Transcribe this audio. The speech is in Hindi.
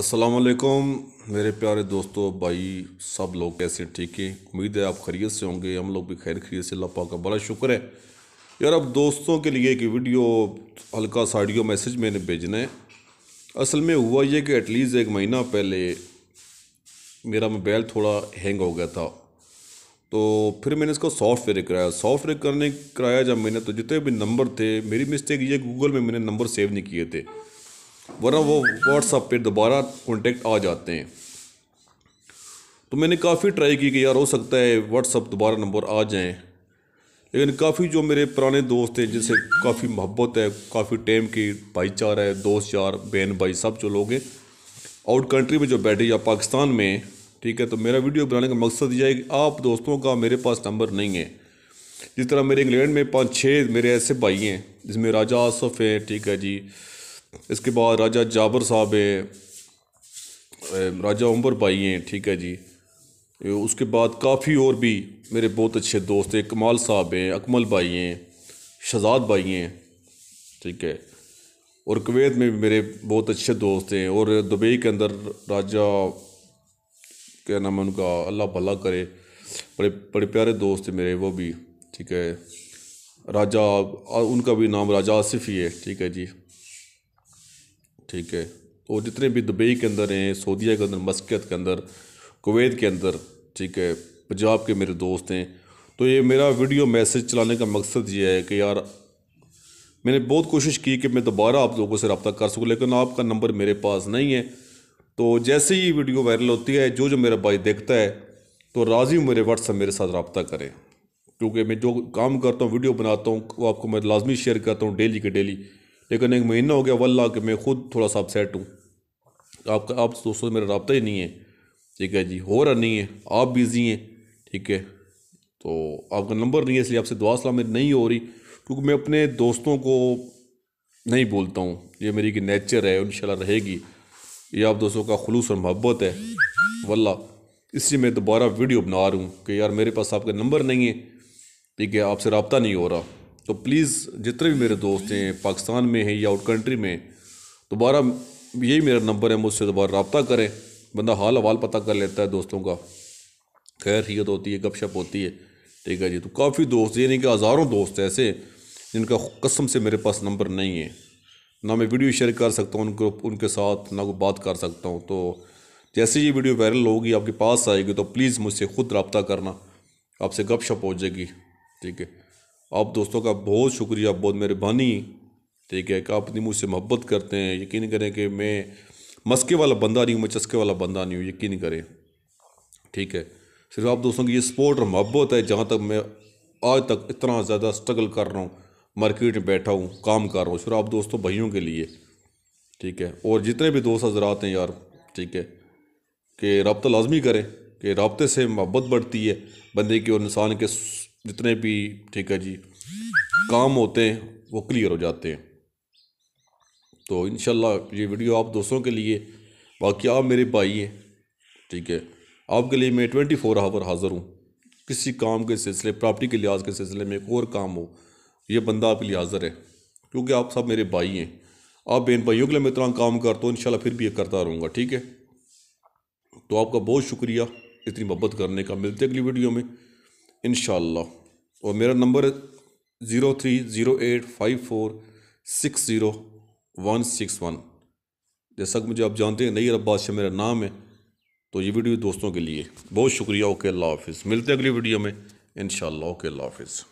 असलकुम मेरे प्यारे दोस्तों भाई सब लोग कैसे ठीक हैं उम्मीद है आप खैरियत से होंगे हम लोग भी खैर खरीत से लापा का बड़ा शुक्र है यार अब दोस्तों के लिए एक वीडियो हल्का सा ऑडियो मैसेज मैंने भेजना है असल में हुआ यह कि एटलीस्ट एक महीना पहले मेरा मोबाइल थोड़ा हैंग हो गया था तो फिर मैंने इसका सॉफ्टवेयर कराया सॉफ्टवेयर करने कराया जब मैंने तो जितने भी नंबर थे मेरी मिस्टेक ये गूगल में मैंने नंबर सेव नहीं किए थे वरना वो व्हाट्सअप पे दोबारा कॉन्टेक्ट आ जाते हैं तो मैंने काफ़ी ट्राई की कि यार हो सकता है व्हाट्सअप दोबारा नंबर आ जाएं लेकिन काफ़ी जो मेरे पुराने दोस्त हैं जिनसे काफ़ी मोहब्बत है काफ़ी टाइम की भाईचारा है दोस्त यार बहन भाई सब जो लोग हैं आउट कंट्री में जो बैठे या पाकिस्तान में ठीक है तो मेरा वीडियो बनाने का मकसद यह है कि आप दोस्तों का मेरे पास नंबर नहीं है जिस तरह मेरे इंग्लैंड में पाँच छः मेरे ऐसे भाई हैं जिसमें राजा आसफ़ हैं ठीक है जी इसके बाद राजा जाबर साहब है राजा उमर भाई हैं ठीक है जी उसके बाद काफ़ी और भी मेरे बहुत अच्छे दोस्त हैं कमाल साहब हैं अकमल भाई हैं शहजाद भाई हैं ठीक है और कुवैत में भी मेरे बहुत अच्छे दोस्त हैं और दुबई के अंदर राजा क्या नाम है उनका अल्लाह भला करे बड़े बड़े प्यारे दोस्त हैं मेरे वो भी ठीक है राजा उनका भी नाम राजा आसिफ ही है ठीक है जी ठीक है तो जितने भी दुबई के अंदर हैं सऊदीया के अंदर मस्कत के अंदर कुवैत के अंदर ठीक है पंजाब के मेरे दोस्त हैं तो ये मेरा वीडियो मैसेज चलाने का मकसद ये है कि यार मैंने बहुत कोशिश की कि मैं दोबारा आप लोगों से रब्ता कर सकूँ लेकिन आपका नंबर मेरे पास नहीं है तो जैसे ही वीडियो वायरल होती है जो जो मेरा भाई देखता है तो राजी मेरे व्हाट्सअप मेरे साथ रबता करें क्योंकि मैं जो काम करता हूँ वीडियो बनाता हूँ वो आपको मैं लाजमी शेयर करता हूँ डेली के डेली लेकिन एक महीना हो गया वल्ला कि मैं खुद थोड़ा सा अपसेट हूँ आपका आप दोस्तों मेरा रबता ही नहीं है ठीक है जी हो रहा नहीं है आप बिज़ी हैं ठीक है तो आपका नंबर नहीं है इसलिए आपसे दुआ सलाम मेरी नहीं हो रही क्योंकि मैं अपने दोस्तों को नहीं बोलता हूँ ये मेरी की नेचर है इन रहेगी ये आप दोस्तों का खलूस और मोहब्बत है वल्ला इसलिए मैं दोबारा वीडियो बना रहा हूँ कि यार मेरे पास आपका नंबर नहीं है ठीक है आपसे रबता नहीं हो रहा तो प्लीज़ जितने भी मेरे दोस्त हैं पाकिस्तान में हैं या आउट कंट्री में दोबारा यही मेरा नंबर है मुझसे दोबारा रबता करें बंदा हाल हवाल पता कर लेता है दोस्तों का खैर हियत होती है गपशप होती है ठीक है जी तो काफ़ी दोस्त ये नहीं कि हज़ारों दोस्त ऐसे जिनका कसम से मेरे पास नंबर नहीं है ना मैं वीडियो शेयर कर सकता हूँ उनको उनके साथ ना कोई बात कर सकता हूँ तो जैसे ये वीडियो वायरल होगी आपके पास आएगी तो प्लीज़ मुझसे ख़ुद रबता करना आपसे गपशप हो जाएगी ठीक है आप दोस्तों का बहुत शुक्रिया बहुत मेहरबानी ठीक है कि आप अपनी मुझसे मोहब्बत करते हैं यकीन करें कि मैं मस्के वाला बंदा नहीं हूँ मैं चस्के वाला बंदा नहीं हूँ यकीन करें ठीक है सिर्फ आप दोस्तों की ये सपोर्ट और मोहब्बत है जहाँ तक मैं आज तक इतना ज़्यादा स्ट्रगल कर रहा हूँ मार्केट में बैठा हूँ काम कर रहा हूँ सिर्फ आप दोस्तों भाइयों के लिए ठीक है और जितने भी दोस्त हजरात हैं यार ठीक है कि रबता लाजमी करें कि रबते से मोहब्बत बढ़ती है बंदे की और इंसान के जितने भी ठीक है जी काम होते हैं वो क्लियर हो जाते हैं तो इन ये वीडियो आप दोस्तों के लिए बाकी आप मेरे भाई हैं ठीक है आपके लिए मैं ट्वेंटी फोर आवर हाज़र हूँ किसी काम के सिलसिले प्रॉपर्टी के लिहाज के सिलसिले में एक और काम हो ये बंदा आपके लिए हाज़र है क्योंकि आप सब मेरे भाई हैं आप बेन भाइयों के लिए मैं इतना काम करता हूँ इन फिर भी ये करता रहूँगा ठीक है तो आपका बहुत शुक्रिया इतनी मोहब्बत करने का मिलते अगली वीडियो में इन और मेरा number zero three zero eight five four six zero one six one जैसा कि मुझे आप जानते हैं नई अरब बादशाह मेरा नाम है तो ये वीडियो दोस्तों के लिए बहुत शुक्रिया ओके अल्लाह हाफ़ मिलते हैं अगली वीडियो में इन ओके अल्लाह हाफिज़